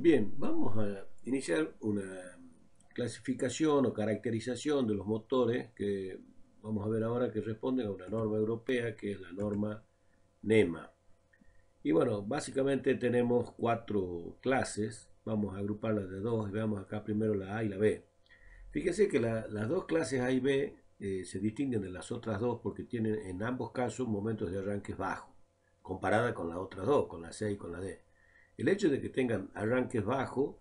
Bien, vamos a iniciar una clasificación o caracterización de los motores que vamos a ver ahora que responden a una norma europea que es la norma NEMA. Y bueno, básicamente tenemos cuatro clases, vamos a agruparlas de dos y veamos acá primero la A y la B. Fíjense que las dos clases A y B eh, se distinguen de las otras dos porque tienen en ambos casos momentos de arranque bajos, comparada con las otras dos, con la C y con la D. El hecho de que tengan arranques bajos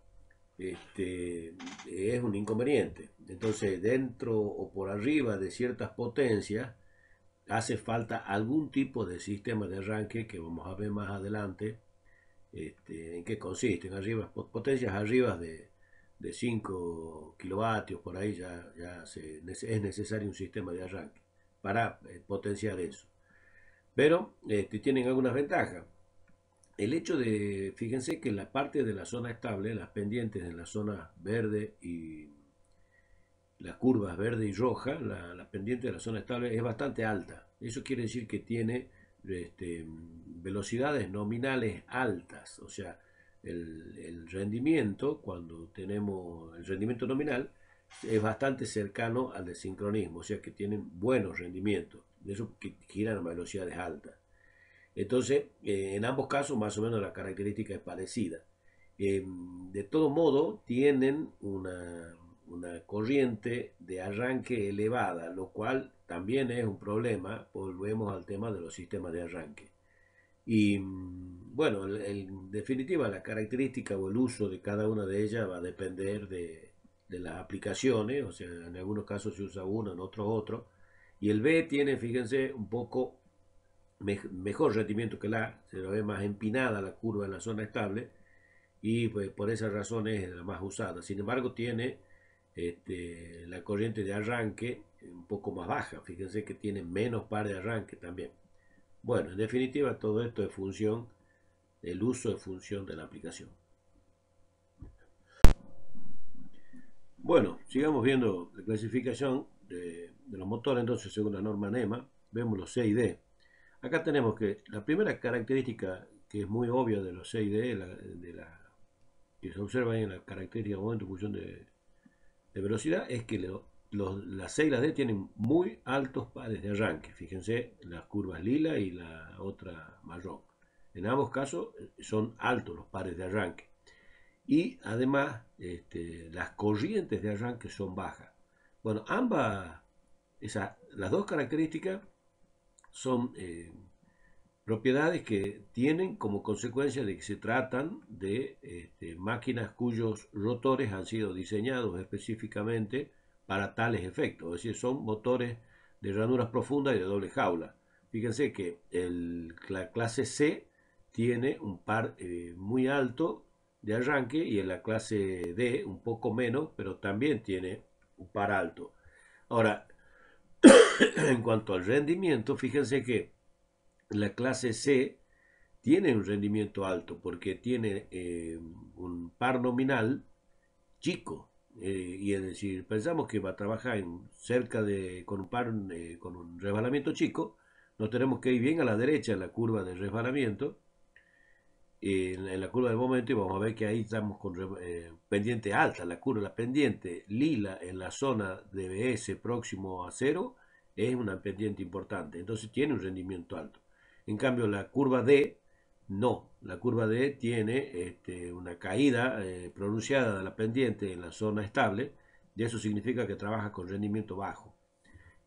este, es un inconveniente. Entonces, dentro o por arriba de ciertas potencias, hace falta algún tipo de sistema de arranque que vamos a ver más adelante este, en qué consisten. Arriba, potencias arriba de, 5 kilovatios, por ahí ya, es necesario un sistema de arranque para eh, potenciar eso. Pero este, tienen algunas ventajas el hecho de, fíjense que la parte de la zona estable, las pendientes en la zona verde y las curvas verde y roja, la, pendiente de la zona estable es bastante alta. Eso quiere decir que tiene este, velocidades nominales altas, o sea, el, el, rendimiento, cuando tenemos el rendimiento nominal, es bastante cercano al de sincronismo, o sea que tienen buenos rendimientos, de eso que giran a velocidades altas. Entonces, eh, en ambos casos, más o menos la característica es parecida. Em, de todo modo, tienen una, una corriente de arranque elevada, lo cual también es un problema. Volvemos al tema de los sistemas de arranque. Y mm, bueno, en definitiva, la característica o el uso de cada una de ellas va a depender de, de las aplicaciones, o sea, en algunos casos se usa uno, en otros otro. Y el B tiene, fíjense, un poco mejor rendimiento que la, se la ve más empinada la curva en la zona estable y pues por esa razón es la más usada. Sin embargo tiene este, la corriente de arranque un poco más baja, fíjense que tiene menos par de arranque también. Bueno, en definitiva todo esto es función, el uso es función de la aplicación. Bueno, sigamos viendo la clasificación de, de los motores, entonces según la norma NEMA, vemos los C y D. Acá tenemos que la primera característica que es muy obvia de los 6D, de que se observa en la característica momento función de, velocidad, es que los, las 6 y D tienen muy altos pares de arranque. Fíjense las curvas lila y la otra marrón. En ambos casos eh, son altos los pares de arranque. Y además este, las corrientes de arranque son bajas. Bueno, ambas, esas, las dos características son eh, propiedades que tienen como consecuencia de que se tratan de este, máquinas cuyos rotores han sido diseñados específicamente para tales efectos, es decir, son motores de ranuras profundas y de doble jaula. Fíjense que el, la clase C tiene un par eh, muy alto de arranque y en la clase D un poco menos, pero también tiene un par alto. Ahora, en cuanto al rendimiento, fíjense que la clase C tiene un rendimiento alto porque tiene eh, un par nominal chico. Eh, y es decir, pensamos que va a trabajar en cerca de, con un par, eh, con un resbalamiento chico, nos tenemos que ir bien a la derecha en la curva de resbalamiento, en, en, la curva del momento, y vamos a ver que ahí estamos con pendiente alta, la curva, la pendiente lila en la zona de BS próximo a cero, es una pendiente importante, entonces tiene un rendimiento alto. En cambio, la curva D no, la curva D tiene este, una caída eh, pronunciada de la pendiente en la zona estable y eso significa que trabaja con rendimiento bajo.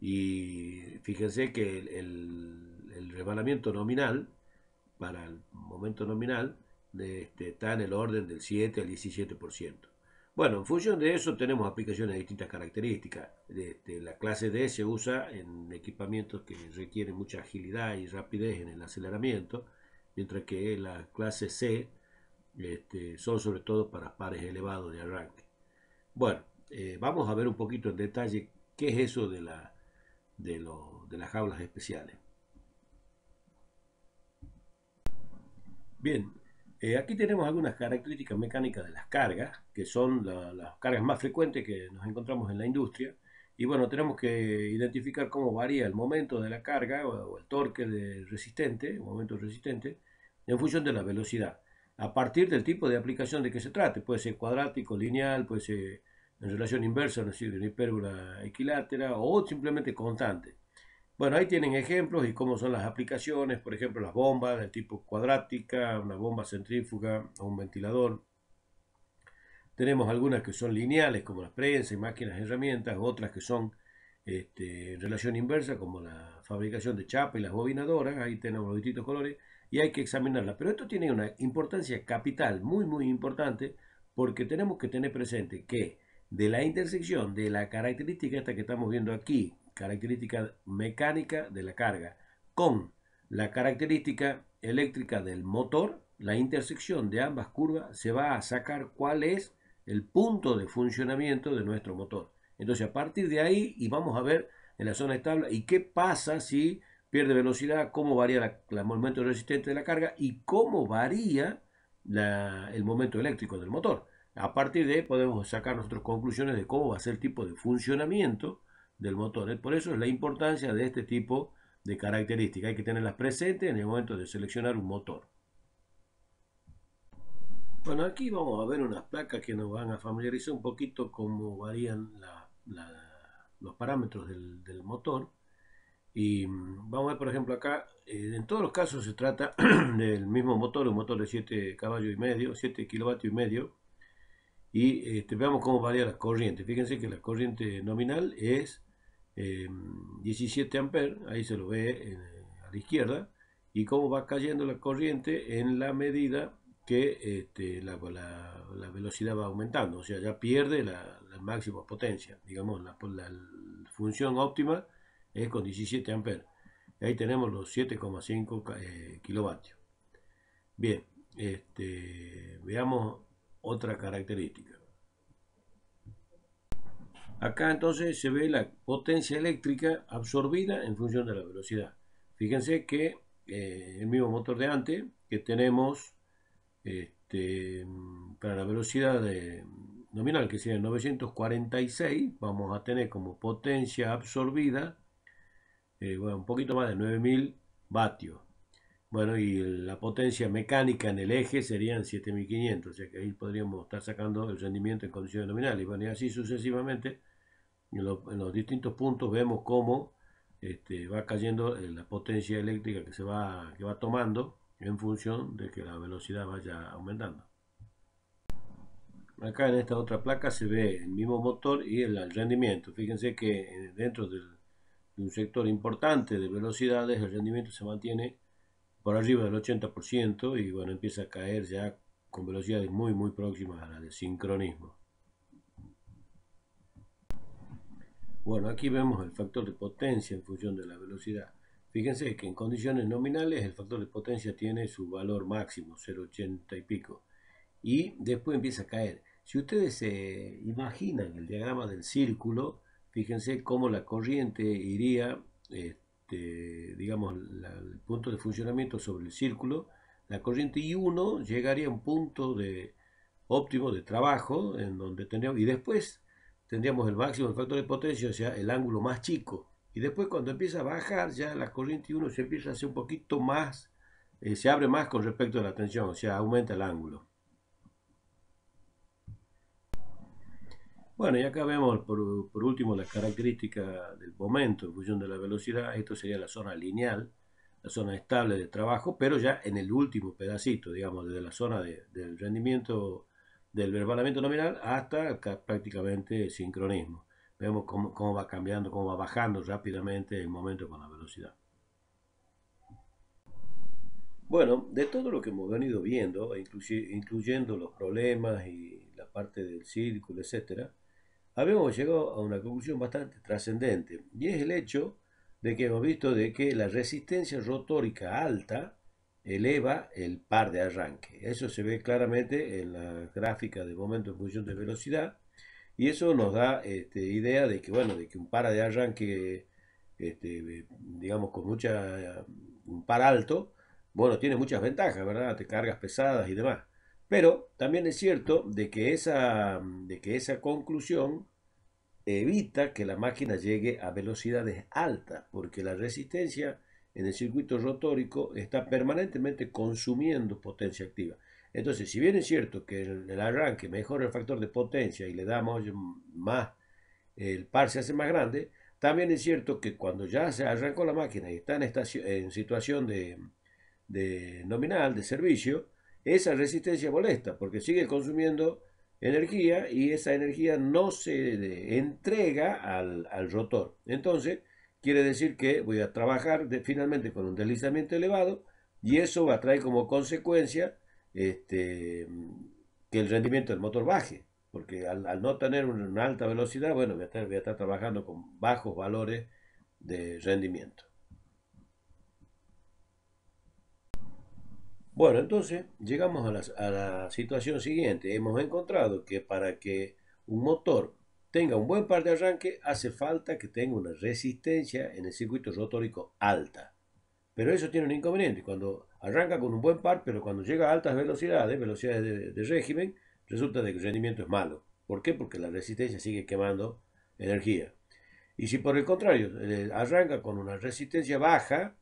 Y fíjense que el, el, rebalamiento nominal, para el momento nominal, este, está en el orden del 7 al 17%. Bueno, en función de eso tenemos aplicaciones de distintas características. la clase D se usa en equipamientos que requieren mucha agilidad y rapidez en el aceleramiento, mientras que la clase C este, son sobre todo para pares elevados de arranque. Bueno, eh, vamos a ver un poquito en detalle qué es eso de, la, de, de las jaulas especiales. Bien, eh, aquí tenemos algunas características mecánicas de las cargas, que son las cargas más frecuentes que nos encontramos en la industria. Y bueno, tenemos que identificar cómo varía el momento de la carga o, el torque del resistente, el momento resistente, en función de la velocidad. A partir del tipo de aplicación de que se trate, puede ser cuadrático, lineal, puede ser en relación inversa, es decir, una hipérbola equilátera o simplemente constante. Bueno, ahí tienen ejemplos y cómo son las aplicaciones, por ejemplo, las bombas de tipo cuadrática, una bomba centrífuga o un ventilador. Tenemos algunas que son lineales, como las prensas y máquinas herramientas, otras que son en este, relación inversa, como la fabricación de chapa y las bobinadoras, ahí tenemos los distintos colores, y hay que examinarlas, Pero esto tiene una importancia capital, muy, muy importante, porque tenemos que tener presente que de la intersección de la característica esta que estamos viendo aquí, característica mecánica de la carga con la característica eléctrica del motor, la intersección de ambas curvas se va a sacar cuál es el punto de funcionamiento de nuestro motor. Entonces a partir de ahí y vamos a ver en la zona estable y qué pasa si pierde velocidad, cómo varía el momento resistente de la carga y cómo varía el momento eléctrico del motor. A partir de ahí podemos sacar nuestras conclusiones de cómo va a ser el tipo de funcionamiento del motor. ¿eh? Por eso es la importancia de este tipo de características. Hay que tenerlas presentes en el momento de seleccionar un motor. Bueno, aquí vamos a ver unas placas que nos van a familiarizar un poquito cómo varían los parámetros del, motor. Y mm, vamos a ver, por ejemplo, acá, eh, en todos los casos se trata del mismo motor, un motor de 7 caballos y medio, 7 kilovatios y medio. Y este, veamos cómo varía la corriente. Fíjense que la corriente nominal es 17 em, amperes, ahí se lo ve a la izquierda, y cómo va cayendo la corriente en la medida que este, la, velocidad va aumentando, o sea, ya pierde la, máxima potencia, digamos, la, función óptima es con 17 amperes. Ahí tenemos los 7,5 eh, kilovatios. Bien, este, veamos otra característica. Acá entonces se ve la potencia eléctrica absorbida en función de la velocidad. Fíjense que eh, el mismo motor de antes que tenemos este, para la velocidad de, nominal, que sería 946, vamos a tener como potencia absorbida eh, un poquito más de 9000 vatios. Bueno, y la potencia mecánica en el eje serían 7500, o sea que ahí podríamos estar sacando el rendimiento en condiciones nominales. Bueno, y así sucesivamente en, los distintos puntos vemos cómo este, va cayendo eh, la potencia eléctrica que se va, va tomando en función de que la velocidad vaya aumentando. Acá en esta otra placa se ve el mismo motor y el, rendimiento. Fíjense que eh, dentro de un sector importante de velocidades el rendimiento se mantiene por arriba del 80% y bueno, empieza a caer ya con velocidades muy muy próximas a las de sincronismo. Bueno, aquí vemos el factor de potencia en función de la velocidad. Fíjense que en condiciones nominales el factor de potencia tiene su valor máximo, 0,80 y pico. Y después empieza a caer. Si ustedes se imaginan el diagrama del círculo, fíjense cómo la corriente iría, este, digamos, el punto de funcionamiento sobre el círculo. La corriente I1 llegaría a un punto de óptimo de trabajo en donde tenemos, y después tendríamos el máximo del factor de potencia, o sea, el ángulo más chico. Y después cuando empieza a bajar, ya la corriente 1 se empieza a hacer un poquito más, eh, se abre más con respecto a la tensión, o sea, aumenta el ángulo. Bueno, y acá vemos por, último las características del momento en función de la velocidad. Esto sería la zona lineal, la zona estable de trabajo, pero ya en el último pedacito, digamos, desde la zona del rendimiento del verbalamiento nominal hasta prácticamente el sincronismo. Vemos cómo, cómo va cambiando, cómo va bajando rápidamente el momento con la velocidad. Bueno, de todo lo que hemos venido viendo, incluyendo los problemas y la parte del círculo, etc., habíamos llegado a una conclusión bastante trascendente, y es el hecho de que hemos visto de que la resistencia rotórica alta eleva el par de arranque. Eso se ve claramente en la gráfica de momento en función de velocidad y eso nos da este, idea de que, bueno, de que un par de arranque, este, digamos, con mucha, un par alto, bueno, tiene muchas ventajas, ¿verdad? Te cargas pesadas y demás. Pero también es cierto de que esa, de que esa conclusión evita que la máquina llegue a velocidades altas, porque la resistencia en el circuito rotórico está permanentemente consumiendo potencia activa. Entonces, si bien es cierto que el, arranque mejora el factor de potencia y le damos más, el par se hace más grande, también es cierto que cuando ya se arrancó la máquina y está en, esta en situación de, nominal, de servicio, esa resistencia molesta porque sigue consumiendo energía y esa energía no se entrega al, al rotor. Entonces, Quiere decir que voy a trabajar finalmente con un deslizamiento elevado y eso va a traer como consecuencia este, que el rendimiento del motor baje. Porque al, no tener una, alta velocidad, bueno, voy a, estar, trabajando con bajos valores de rendimiento. Bueno, entonces llegamos a la situación siguiente. Hemos encontrado que para que un motor tenga un buen par de arranque, hace falta que tenga una resistencia en el circuito rotórico alta. Pero eso tiene un inconveniente. Cuando arranca con un buen par, pero cuando llega a altas velocidades, velocidades de, régimen, resulta que el rendimiento es malo. ¿Por qué? Porque la resistencia sigue quemando energía. Y si por el contrario eh, arranca con una resistencia baja,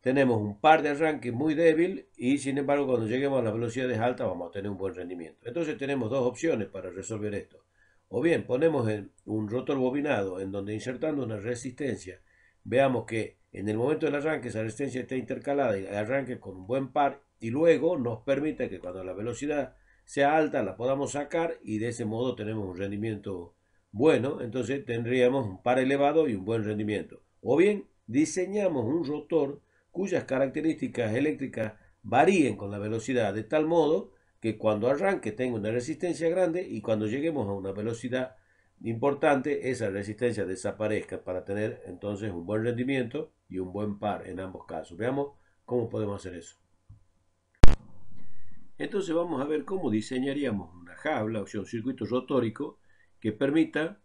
tenemos un par de arranque muy débil y sin embargo cuando lleguemos a las velocidades altas vamos a tener un buen rendimiento. Entonces tenemos dos opciones para resolver esto. O bien ponemos un rotor bobinado en donde insertando una resistencia, veamos que en el momento del arranque esa resistencia está intercalada y arranque con un buen par y luego nos permite que cuando la velocidad sea alta la podamos sacar y de ese modo tenemos un rendimiento bueno, entonces tendríamos un par elevado y un buen rendimiento. O bien diseñamos un rotor cuyas características eléctricas varíen con la velocidad de tal modo que cuando arranque tenga una resistencia grande y cuando lleguemos a una velocidad importante, esa resistencia desaparezca para tener entonces un buen rendimiento y un buen par en ambos casos. Veamos cómo podemos hacer eso. Entonces vamos a ver cómo diseñaríamos una jaula, o sea, un circuito rotórico que permita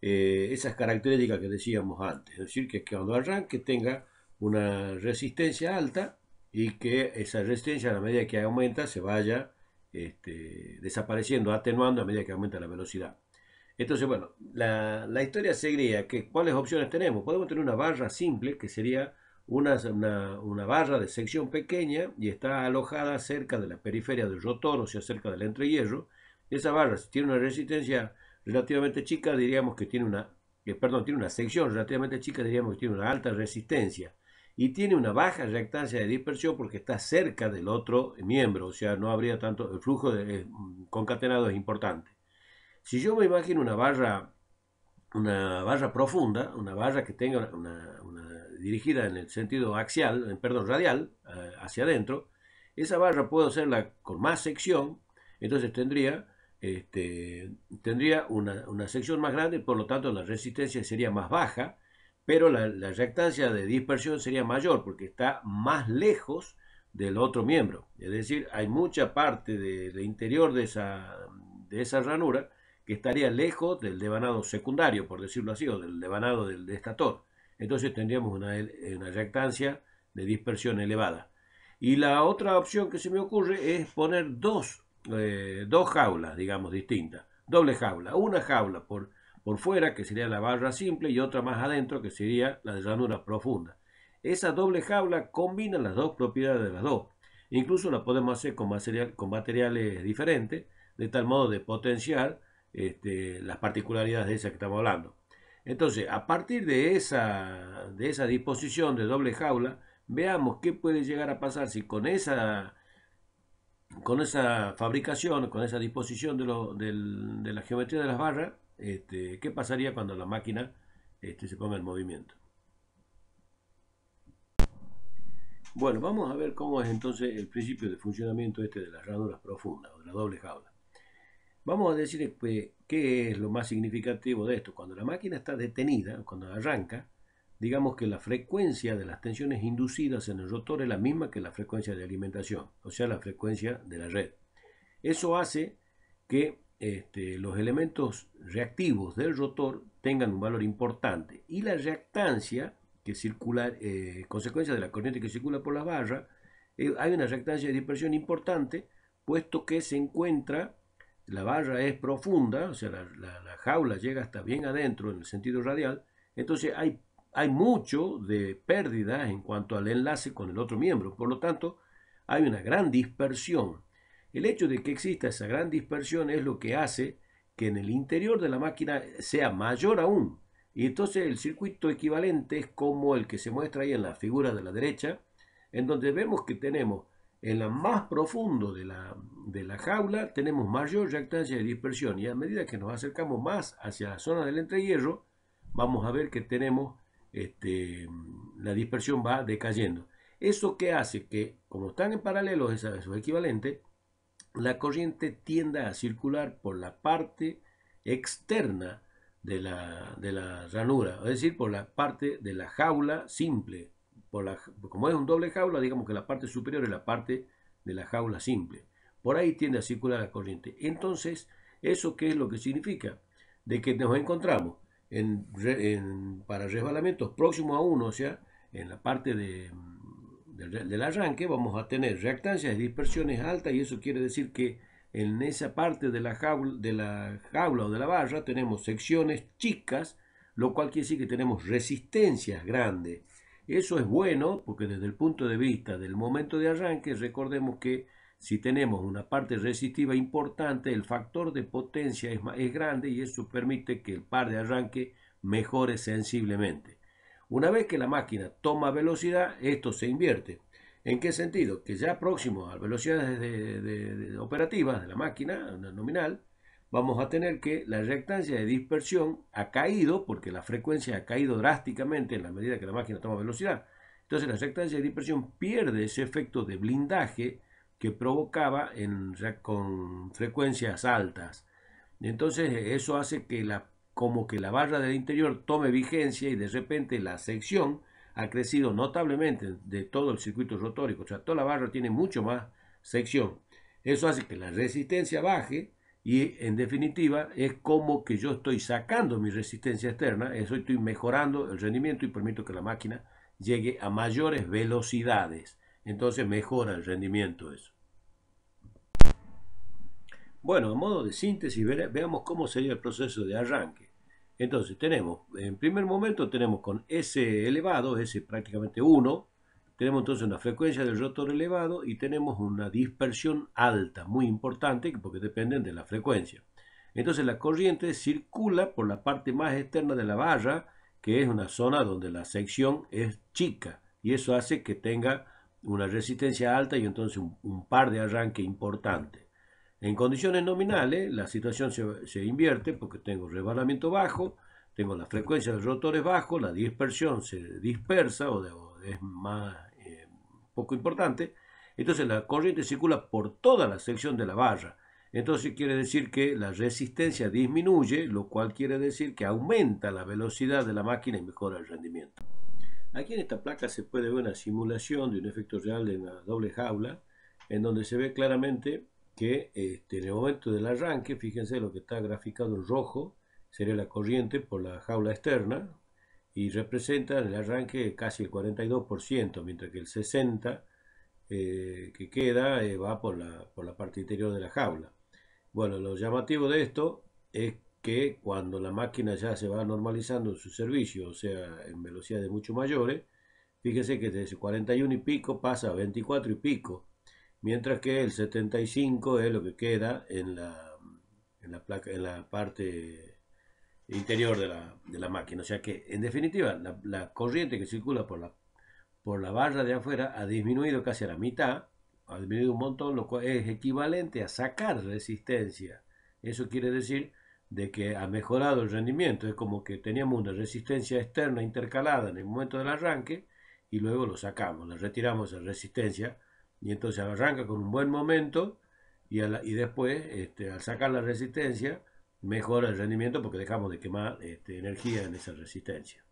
eh, esas características que decíamos antes. Es decir, que cuando arranque tenga una resistencia alta y que esa resistencia a medida que aumenta se vaya este, desapareciendo, atenuando a medida que aumenta la velocidad. Entonces, bueno, la, historia sería que cuáles opciones tenemos. Podemos tener una barra simple, que sería una, barra de sección pequeña y está alojada cerca de la periferia del rotor, o sea, cerca del entrehierro. Esa barra, si tiene una resistencia relativamente chica, diríamos que tiene una, eh, perdón, tiene una sección relativamente chica, diríamos que tiene una alta resistencia y tiene una baja reactancia de dispersión porque está cerca del otro miembro, o sea, no habría tanto, el flujo eh, concatenado es importante. Si yo me imagino una barra, una barra profunda, una barra que tenga una, dirigida en el sentido axial, eh, perdón, radial, eh, hacia adentro, esa barra puedo hacerla con más sección, entonces tendría, este, tendría una, una sección más grande, por lo tanto la resistencia sería más baja, pero la, reactancia de dispersión sería mayor porque está más lejos del otro miembro. Es decir, hay mucha parte del interior de esa, de esa ranura que estaría lejos del devanado secundario, por decirlo así, o del devanado del destator. Entonces tendríamos una, reactancia de dispersión elevada. Y la otra opción que se me ocurre es poner dos, eh, dos jaulas, digamos, distintas, doble jaula. Una jaula por por fuera, que sería la barra simple, y otra más adentro, que sería la de ranura profunda. Esa doble jaula combina las dos propiedades de las dos. Incluso la podemos hacer con, material, materiales diferentes, de tal modo de potenciar este, las particularidades de esas que estamos hablando. Entonces, a partir de esa, de esa disposición de doble jaula, veamos qué puede llegar a pasar si con esa, con esa fabricación, con esa disposición de la geometría de las barras, este, qué pasaría cuando la máquina este, se ponga en movimiento. Bueno, vamos a ver cómo es entonces el principio de funcionamiento este de las ranuras profundas o de la doble jaula. Vamos a decir este, qué es lo más significativo de esto. Cuando la máquina está detenida, cuando arranca, digamos que la frecuencia de las tensiones inducidas en el rotor es la misma que la frecuencia de alimentación, o sea, la frecuencia de la red. Eso hace que este, los elementos reactivos del rotor tengan un valor importante. Y la reactancia, que circula, eh, consecuencia de la corriente que circula por la barra eh, hay una reactancia de dispersión importante, puesto que se encuentra, la barra es profunda, o sea, la, jaula llega hasta bien adentro en el sentido radial, entonces hay, hay mucho de pérdida en cuanto al enlace con el otro miembro. Por lo tanto, hay una gran dispersión el hecho de que exista esa gran dispersión es lo que hace que en el interior de la máquina sea mayor aún. Y entonces el circuito equivalente es como el que se muestra ahí en la figura de la derecha, en donde vemos que tenemos en la más profundo de la, jaula tenemos mayor reactancia de dispersión y a medida que nos acercamos más hacia la zona del entrehierro, vamos a ver que tenemos este, la dispersión va decayendo. ¿Eso que hace? Que como están en paralelo esos equivalentes, la corriente tienda a circular por la parte externa de la, de la ranura, es decir, por la parte de la jaula simple. Por la, como es un doble jaula, digamos que la parte superior es la parte de la jaula simple. Por ahí tiende a circular la corriente. Entonces, ¿eso qué es lo que significa? De que nos encontramos en, para resbalamientos próximos a uno, o sea, en la parte de, del, arranque vamos a tener reactancias y dispersiones altas y eso quiere decir que en esa parte de la, jaula, de la jaula o de la barra tenemos secciones chicas, lo cual quiere decir que tenemos resistencias grandes. Eso es bueno porque desde el punto de vista del momento de arranque, recordemos que si tenemos una parte resistiva importante, el factor de potencia es, es grande y eso permite que el par de arranque mejore sensiblemente. Una vez que la máquina toma velocidad, esto se invierte. ¿En qué sentido? Que ya próximo a velocidades operativas de la máquina nominal, vamos a tener que la reactancia de dispersión ha caído, porque la frecuencia ha caído drásticamente en la medida que la máquina toma velocidad. Entonces la reactancia de dispersión pierde ese efecto de blindaje que provocaba con frecuencias altas. Entonces eso hace que la como que la barra del interior tome vigencia y de repente la sección ha crecido notablemente de todo el circuito rotórico. O sea, toda la barra tiene mucho más sección. Eso hace que la resistencia baje y en definitiva es como que yo estoy sacando mi resistencia externa, eso estoy mejorando el rendimiento y permito que la máquina llegue a mayores velocidades. Entonces mejora el rendimiento eso. Bueno, a modo de síntesis, veamos cómo sería el proceso de arranque. Entonces tenemos, en primer momento tenemos con S elevado, S prácticamente 1, tenemos entonces una frecuencia del rotor elevado y tenemos una dispersión alta, muy importante, porque dependen de la frecuencia. Entonces la corriente circula por la parte más externa de la barra, que es una zona donde la sección es chica, y eso hace que tenga una resistencia alta y entonces un par de arranque importante. En condiciones nominales, la situación se, invierte porque tengo rebalamiento bajo, tengo la frecuencia de rotores bajo, la dispersión se dispersa o, es más eh, poco importante. Entonces la corriente circula por toda la sección de la barra. Entonces quiere decir que la resistencia disminuye, lo cual quiere decir que aumenta la velocidad de la máquina y mejora el rendimiento. Aquí en esta placa se puede ver una simulación de un efecto real en la doble jaula, en donde se ve claramente que este, en el momento del arranque, fíjense lo que está graficado en rojo, sería la corriente por la jaula externa y representa en el arranque casi el 42%, mientras que el 60% eh, que queda eh, va por la, por la parte interior de la jaula. Bueno, lo llamativo de esto es que cuando la máquina ya se va normalizando en su servicio, o sea, en velocidades mucho mayores, fíjense que desde 41 y pico pasa a 24 y pico, mientras que el 75 es lo que queda en la, en la, placa, en la parte interior de la, de la, máquina. O sea que, en definitiva, la, corriente que circula por la, por la barra de afuera ha disminuido casi a la mitad, ha disminuido un montón, lo cual es equivalente a sacar resistencia. Eso quiere decir de que ha mejorado el rendimiento. Es como que teníamos una resistencia externa intercalada en el momento del arranque y luego lo sacamos, le retiramos la resistencia y entonces arranca con un buen momento y, y después, este, al sacar la resistencia, mejora el rendimiento porque dejamos de quemar este, energía en esa resistencia.